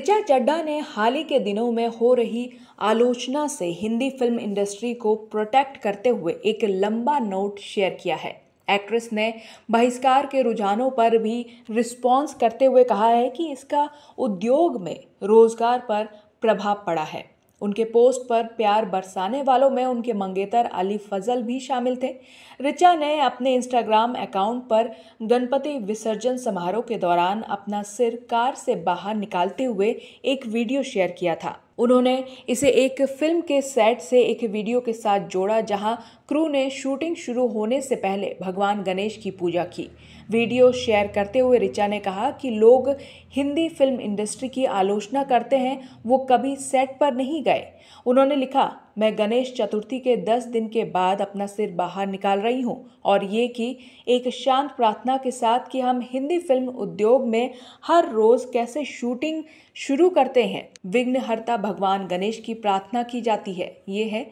ऋचा चड्डा ने हाल ही के दिनों में हो रही आलोचना से हिंदी फिल्म इंडस्ट्री को प्रोटेक्ट करते हुए एक लंबा नोट शेयर किया है एक्ट्रेस ने बहिष्कार के रुझानों पर भी रिस्पॉन्स करते हुए कहा है कि इसका उद्योग में रोजगार पर प्रभाव पड़ा है उनके पोस्ट पर प्यार बरसाने वालों में उनके मंगेतर अली फजल भी शामिल थे रिचा ने अपने इंस्टाग्राम अकाउंट पर गणपति विसर्जन समारोह के दौरान अपना सिर कार से बाहर निकालते हुए एक वीडियो शेयर किया था उन्होंने इसे एक फिल्म के सेट से एक वीडियो के साथ जोड़ा जहां क्रू ने शूटिंग शुरू होने से पहले भगवान गणेश की पूजा की वीडियो शेयर करते हुए रिचा ने कहा कि लोग हिंदी फिल्म इंडस्ट्री की आलोचना करते हैं वो कभी सेट पर नहीं गए उन्होंने लिखा मैं गणेश चतुर्थी के दस दिन के बाद अपना सिर बाहर निकाल रही हूँ और ये कि एक शांत प्रार्थना के साथ कि हम हिंदी फिल्म उद्योग में हर रोज़ कैसे शूटिंग शुरू करते हैं विघ्नहर्ता भगवान गणेश की प्रार्थना की जाती है ये है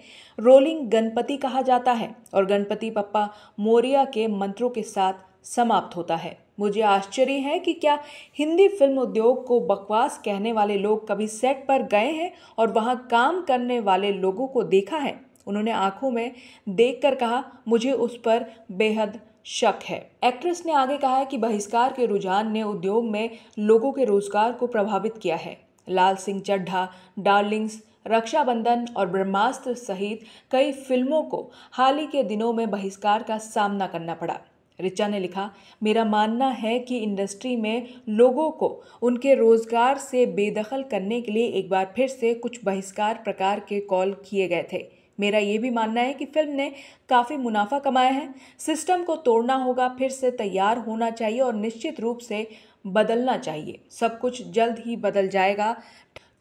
रोलिंग गणपति कहा जाता है और गणपति पप्पा मोरिया के मंत्रों के साथ समाप्त होता है मुझे आश्चर्य है कि क्या हिंदी फिल्म उद्योग को बकवास कहने वाले लोग कभी सेट पर गए हैं और वहाँ काम करने वाले लोगों को देखा है उन्होंने आंखों में देखकर कहा मुझे उस पर बेहद शक है एक्ट्रेस ने आगे कहा है कि बहिष्कार के रुझान ने उद्योग में लोगों के रोजगार को प्रभावित किया है लाल सिंह चड्ढा डार्लिंग्स रक्षाबंधन और ब्रह्मास्त्र सहित कई फिल्मों को हाल ही के दिनों में बहिष्कार का सामना करना पड़ा रिचा ने लिखा मेरा मानना है कि इंडस्ट्री में लोगों को उनके रोज़गार से बेदखल करने के लिए एक बार फिर से कुछ बहिष्कार प्रकार के कॉल किए गए थे मेरा ये भी मानना है कि फिल्म ने काफ़ी मुनाफा कमाया है सिस्टम को तोड़ना होगा फिर से तैयार होना चाहिए और निश्चित रूप से बदलना चाहिए सब कुछ जल्द ही बदल जाएगा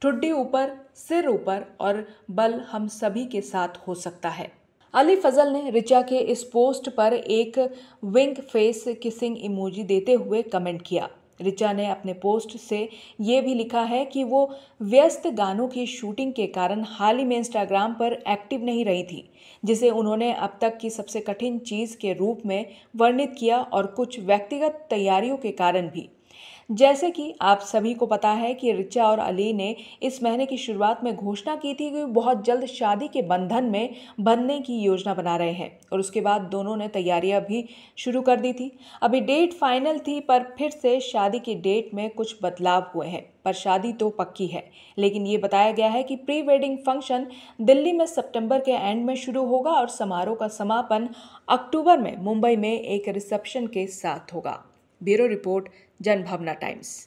ठुड्डी ऊपर सिर ऊपर और बल हम सभी के साथ हो सकता है अली फजल ने रिचा के इस पोस्ट पर एक विंग फेस किसिंग इमोजी देते हुए कमेंट किया रिचा ने अपने पोस्ट से ये भी लिखा है कि वो व्यस्त गानों की शूटिंग के कारण हाल ही में इंस्टाग्राम पर एक्टिव नहीं रही थी जिसे उन्होंने अब तक की सबसे कठिन चीज़ के रूप में वर्णित किया और कुछ व्यक्तिगत तैयारियों के कारण भी जैसे कि आप सभी को पता है कि रिचा और अली ने इस महीने की शुरुआत में घोषणा की थी कि बहुत जल्द शादी के बंधन में बंधने की योजना बना रहे हैं और उसके बाद दोनों ने तैयारियां भी शुरू कर दी थी अभी डेट फाइनल थी पर फिर से शादी की डेट में कुछ बदलाव हुए हैं पर शादी तो पक्की है लेकिन ये बताया गया है कि प्री वेडिंग फंक्शन दिल्ली में सितंबर के एंड में शुरू होगा और समारोह का समापन अक्टूबर में मुंबई में एक रिसेप्शन के साथ होगा ब्यूरो रिपोर्ट जनभावना टाइम्स